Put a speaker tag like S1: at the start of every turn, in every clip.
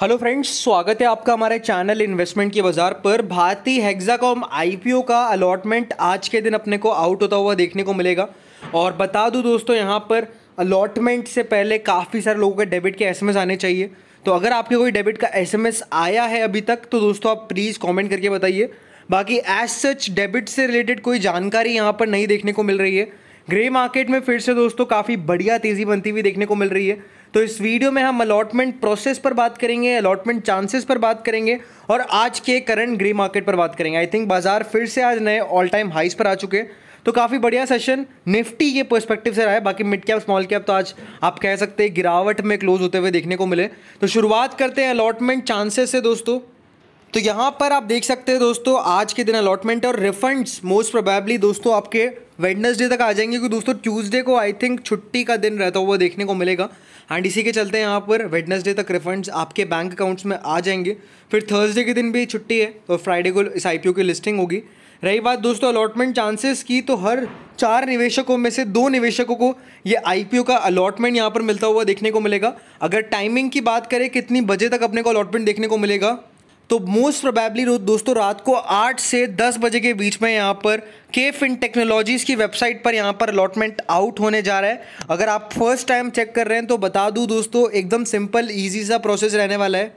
S1: hello friends स्वागत है आपका हमारे चैनल इन्वेस्टमेंट की बाजार पर भारतीय हेक्साकॉम आईपीओ का अलॉटमेंट आज के दिन अपने को आउट होता हुआ देखने को मिलेगा और बता दूं दोस्तों यहां पर अलॉटमेंट से पहले काफ़ी सारे लोगों के डेबिट के एसएमएस आने चाहिए तो अगर आपके कोई डेबिट का एसएमएस आया है अभी तक तो दोस्तों आप प्लीज़ कॉमेंट करके बताइए बाकी एज सच डेबिट से रिलेटेड कोई जानकारी यहाँ पर नहीं देखने को मिल रही है ग्रे मार्केट में फिर से दोस्तों काफ़ी बढ़िया तेज़ी बनती हुई देखने को मिल रही है तो इस वीडियो में हम अलॉटमेंट प्रोसेस पर बात करेंगे अलॉटमेंट चांसेस पर बात करेंगे और आज के करंट ग्रे मार्केट पर बात करेंगे आई थिंक बाजार फिर से आज नए ऑल टाइम हाइस पर आ चुके हैं तो काफ़ी बढ़िया सेशन निफ्टी के पर्सपेक्टिव से रहा है बाकी मिड कैप स्मॉल कैप तो आज आप कह सकते हैं गिरावट में क्लोज होते हुए देखने को मिले तो शुरुआत करते हैं अलॉटमेंट चांसेस से दोस्तों तो यहाँ पर आप देख सकते हैं दोस्तों आज के दिन अलॉटमेंट और रिफंड्स मोस्ट प्रोबेबली दोस्तों आपके वेडनेसडे तक आ जाएंगे क्योंकि दोस्तों ट्यूसडे को आई थिंक छुट्टी का दिन रहता हुआ देखने को मिलेगा एंड इसी के चलते यहाँ पर वेडनेसडे तक रिफंड्स आपके बैंक अकाउंट्स में आ जाएंगे फिर थर्सडे के दिन भी छुट्टी है और तो फ्राइडे को इस आई की लिस्टिंग होगी रही बात दोस्तों अलॉटमेंट चांसेस की तो हर चार निवेशकों में से दो निवेशकों को ये आईपीओ का अलॉटमेंट यहाँ पर मिलता हुआ देखने को मिलेगा अगर टाइमिंग की बात करें कितनी बजे तक अपने को अलॉटमेंट देखने को मिलेगा तो मोस्ट प्रोबेबली दोस्तों रात को आठ से दस बजे के बीच में यहाँ पर के फिन टेक्नोलॉजीज़ की वेबसाइट पर यहाँ पर अलॉटमेंट आउट होने जा रहा है अगर आप फर्स्ट टाइम चेक कर रहे हैं तो बता दूँ दोस्तों एकदम सिंपल ईजी सा प्रोसेस रहने वाला है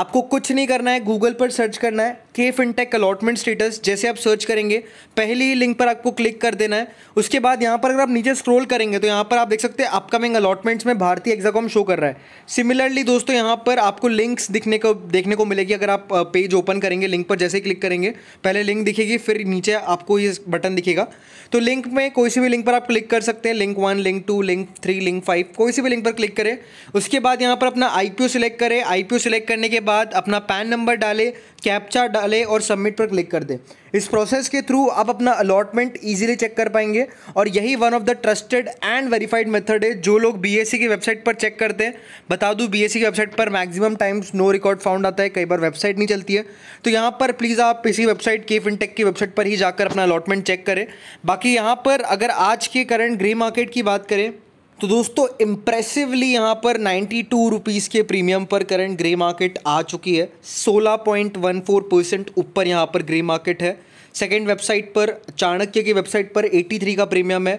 S1: आपको कुछ नहीं करना है गूगल पर सर्च करना है के फिनटेक अलॉटमेंट स्टेटस जैसे आप सर्च करेंगे पहले ही लिंक पर आपको क्लिक कर देना है उसके बाद यहाँ पर अगर आप नीचे स्क्रॉल करेंगे तो यहाँ पर आप देख सकते हैं अपकमिंग अलॉटमेंट्स में भारतीय एग्जाकॉम शो कर रहा है सिमिलरली दोस्तों यहाँ पर आपको लिंक्स दिखने को देखने को मिलेगी अगर आप पेज ओपन करेंगे लिंक पर जैसे ही क्लिक करेंगे पहले लिंक दिखेगी फिर नीचे आपको ये बटन दिखेगा तो लिंक में कोई सी भी लिंक पर आप क्लिक कर सकते हैं link one link two link three link five कोई सी भी लिंक पर क्लिक करें उसके बाद यहाँ पर अपना आई सिलेक्ट करें आई सिलेक्ट करने के बाद अपना पैन नंबर डालें कैप्चा डालें और सबमिट पर क्लिक कर दें इस प्रोसेस के थ्रू आप अपना अलॉटमेंट ईजिली चेक कर पाएंगे और यही one of the trusted and verified method है जो लोग बी e की वेबसाइट पर चेक करते हैं बता दूँ बी e की वेबसाइट पर maximum times no record found आता है कई बार वेबसाइट नहीं चलती है तो यहाँ पर प्लीज़ आप इसी वेबसाइट के फिनटेक की वेबसाइट पर ही जाकर अपना अलॉटमेंट चेक करें बाकी यहाँ पर अगर आज के करंट ग्रे मार्केट की बात करें तो दोस्तों इम्प्रेसिवली यहाँ पर नाइन्टी टू रुपीज़ के प्रीमियम पर करंट ग्रे मार्केट आ चुकी है 16.14 परसेंट ऊपर यहाँ पर ग्रे मार्केट है सेकेंड वेबसाइट पर चाणक्य की वेबसाइट पर 83 का प्रीमियम है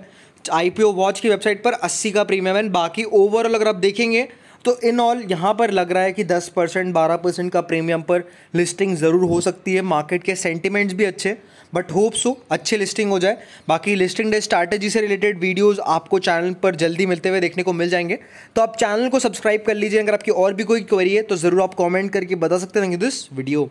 S1: आईपीओ वॉच की वेबसाइट पर 80 का प्रीमियम है बाकी ओवरऑल अगर आप देखेंगे तो इन ऑल यहाँ पर लग रहा है कि 10 परसेंट बारह परसेंट का प्रीमियम पर लिस्टिंग ज़रूर हो सकती है मार्केट के सेंटिमेंट्स भी अच्छे बट होप सो अच्छे लिस्टिंग हो जाए बाकी लिस्टिंग डे स्ट्रैटेजी से रिलेटेड वीडियोस आपको चैनल पर जल्दी मिलते हुए देखने को मिल जाएंगे तो आप चैनल को सब्सक्राइब कर लीजिए अगर आपकी और भी कोई क्वेरी है तो ज़रूर आप कॉमेंट करके बता सकते हैं दिस वीडियो